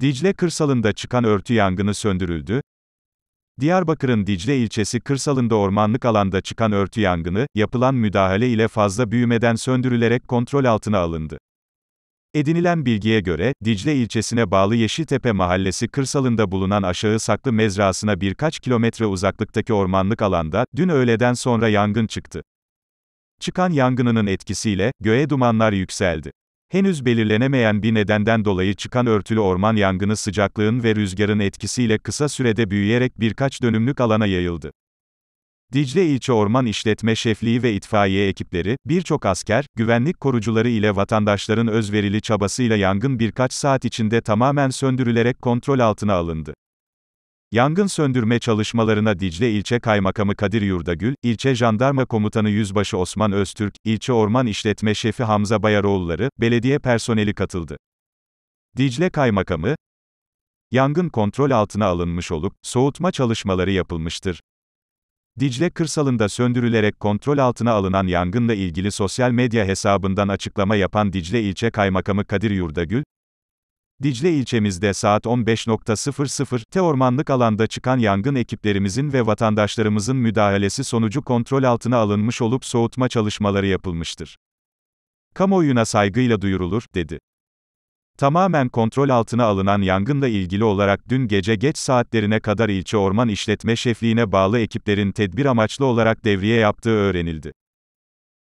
Dicle kırsalında çıkan örtü yangını söndürüldü. Diyarbakır'ın Dicle ilçesi kırsalında ormanlık alanda çıkan örtü yangını, yapılan müdahale ile fazla büyümeden söndürülerek kontrol altına alındı. Edinilen bilgiye göre, Dicle ilçesine bağlı Yeşiltepe mahallesi kırsalında bulunan aşağı saklı mezrasına birkaç kilometre uzaklıktaki ormanlık alanda, dün öğleden sonra yangın çıktı. Çıkan yangınının etkisiyle, göğe dumanlar yükseldi. Henüz belirlenemeyen bir nedenden dolayı çıkan örtülü orman yangını sıcaklığın ve rüzgarın etkisiyle kısa sürede büyüyerek birkaç dönümlük alana yayıldı. Dicle ilçe Orman işletme Şefliği ve itfaiye ekipleri, birçok asker, güvenlik korucuları ile vatandaşların özverili çabasıyla yangın birkaç saat içinde tamamen söndürülerek kontrol altına alındı. Yangın söndürme çalışmalarına Dicle ilçe Kaymakamı Kadir Yurdagül, ilçe Jandarma Komutanı Yüzbaşı Osman Öztürk, ilçe Orman işletme Şefi Hamza Bayaroğulları, belediye personeli katıldı. Dicle Kaymakamı, Yangın kontrol altına alınmış olup, soğutma çalışmaları yapılmıştır. Dicle kırsalında söndürülerek kontrol altına alınan yangınla ilgili sosyal medya hesabından açıklama yapan Dicle ilçe Kaymakamı Kadir Yurdagül, Dicle ilçemizde saat 15.00 te ormanlık alanda çıkan yangın ekiplerimizin ve vatandaşlarımızın müdahalesi sonucu kontrol altına alınmış olup soğutma çalışmaları yapılmıştır. Kamuoyuna saygıyla duyurulur, dedi. Tamamen kontrol altına alınan yangınla ilgili olarak dün gece geç saatlerine kadar ilçe orman işletme şefliğine bağlı ekiplerin tedbir amaçlı olarak devriye yaptığı öğrenildi.